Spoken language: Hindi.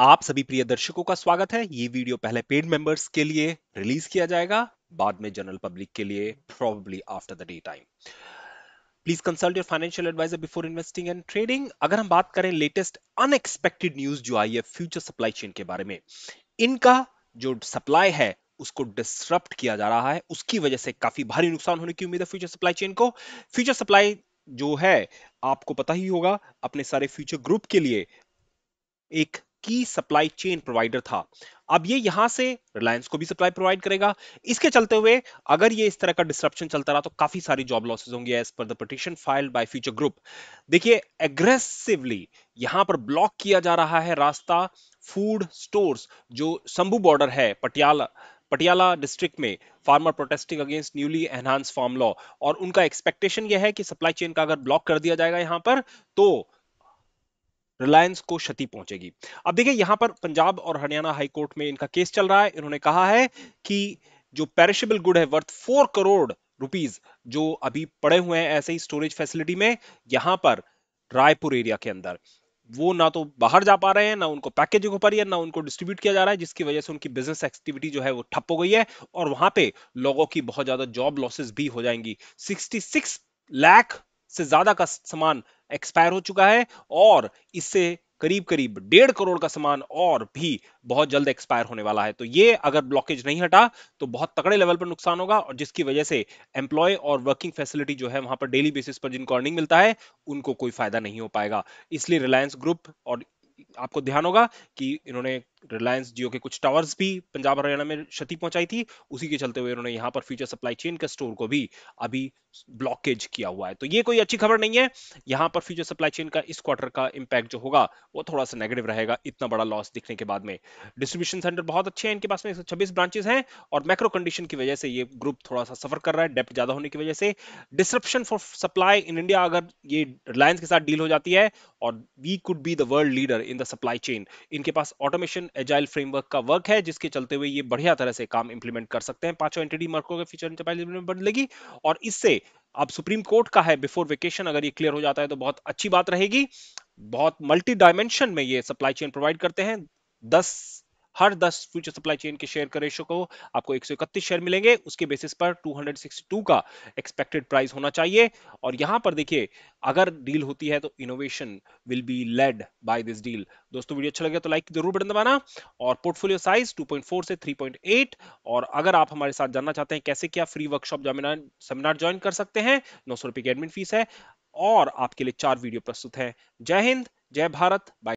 आप सभी प्रिय दर्शकों का स्वागत है ये वीडियो पहले पेड मेंबर्स के लिए रिलीज किया जाएगा बाद में जनरल पब्लिक के लिए probably after the day time please consult your financial advisor before investing and trading अगर हम बात करें लेटेस्ट अनएक्सपेक्टेड न्यूज जो आई है फ्यूचर सप्लाई चेन के बारे में इनका जो सप्लाई है उसको डिस्टरप्ट किया जा रहा है उसकी वजह से काफी भारी नुकसान होने की उम्मीद है फ्यूचर सप्लाई चेन को फ्यूचर सप्लाई जो है आपको पता ही होगा अपने सारे फ्यूचर ग्रुप के लिए एक की सप्लाई चेन प्रोवाइडर था अब ये यहां से रिलायंस को भी सप्लाई प्रोवाइड करेगा इसके चलते हुए अगर ये इस तरह का डिस्ट्रप्शन चलता रहा तो काफी सारी जॉब लॉसेज होंगे as per petition file filed by Future Group देखिए एग्रेसिवली यहां पर ब्लॉक किया जा रहा है रास्ता फूड स्टोर्स जो शंभू बॉर्डर है पटियाला पटियाला डिस्ट्रिक्ट में farmer protesting against newly enhance farm law और उनका एक्सपेक्टेशन यह है कि सप्लाई चेन का अगर ब्लॉक कर दिया जाएगा यहां पर तो रिलायंस को क्षति पहुंचेगी अब देखिए यहां पर पंजाब और हरियाणा हाईकोर्ट में इनका केस चल रहा है इन्होंने कहा है कि जो पेरिशेबल गुड है वर्थ फोर करोड़ रुपीज जो अभी पड़े हुए हैं ऐसे ही स्टोरेज फैसिलिटी में यहां पर रायपुर एरिया के अंदर वो ना तो बाहर जा पा रहे हैं ना उनको पैकेज हो पा रही है ना उनको डिस्ट्रीब्यूट किया जा रहा है जिसकी वजह से उनकी बिजनेस एक्टिविटी जो है वो ठप हो गई है और वहां पे लोगों की बहुत ज्यादा जॉब लॉसेस भी हो जाएंगी 66 लाख से ज्यादा का सामान एक्सपायर हो चुका है और इससे करीब करीब डेढ़ करोड़ का सामान और भी बहुत जल्द एक्सपायर होने वाला है तो ये अगर ब्लॉकेज नहीं हटा तो बहुत तकड़े लेवल पर नुकसान होगा और जिसकी वजह से एम्प्लॉय और वर्किंग फैसिलिटी जो है वहां पर डेली बेसिस पर जिनको अर्निंग मिलता है उनको कोई फायदा नहीं हो पाएगा इसलिए रिलायंस ग्रुप और आपको ध्यान होगा कि इन्होंने रिलायंस जियो के कुछ टावर्स भी पंजाब हरियाणा में क्षति पहुंचाई थी उसी के चलते हुए इन्होंने यहां पर फ्यूचर सप्लाई चेन के स्टोर को भी अभी ब्लॉकेज किया हुआ है तो ये कोई अच्छी खबर नहीं है यहां पर फ्यूचर सप्लाई चेन का इस क्वार्टर का इंपैक्ट जो होगा वो थोड़ा सा नेगेटिव रहेगा इतना बड़ा लॉस दिखने के बाद में डिस्ट्रीब्यूशन सेंटर बहुत अच्छे हैं इनके पास में एक ब्रांचेस हैं और मैक्रो कंडीशन की वजह से ये ग्रुप थोड़ा सा सफर कर रहा है डेप्ट ज्यादा होने की वजह से disruption for supply in India अगर ये रिलायंस के साथ डील हो जाती है और we could be the world leader in the the supply chain इनके पास ऑटोमेशन एजाइल फ्रेमवर्क का वर्क है जिसके चलते हुए ये बढ़िया तरह से काम इंप्लीमेंट कर सकते हैं पांचों एंटिटी मार्कों के फीचर में बदलेगी और इससे अब सुप्रीम कोर्ट का है बिफोर वेकेशन अगर ये क्लियर हो जाता है तो बहुत अच्छी बात रहेगी बहुत मल्टी डायमेंशन में ये सप्लाई चेन प्रोवाइड करते हैं दस हर 10 फ्यूचर सप्लाई चेन के शेयर का रेशो को आपको 131 शेयर मिलेंगे उसके बेसिस पर 262 का एक्सपेक्टेड प्राइस होना चाहिए और यहां पर देखिए अगर डील होती है तो innovation will be led by this deal दोस्तों वीडियो अच्छा लगे तो लाइक जरूर बटन दबाना और पोर्टफोलियो साइज 2.4 से 3.8 और अगर आप हमारे साथ जानना चाहते हैं कैसे क्या फ्री वर्कशॉप सेमिनार ज्वाइन कर सकते हैं नौ सौ की एडमिट फीस है और आपके लिए चार वीडियो प्रस्तुत है जय हिंद जय भारत बाय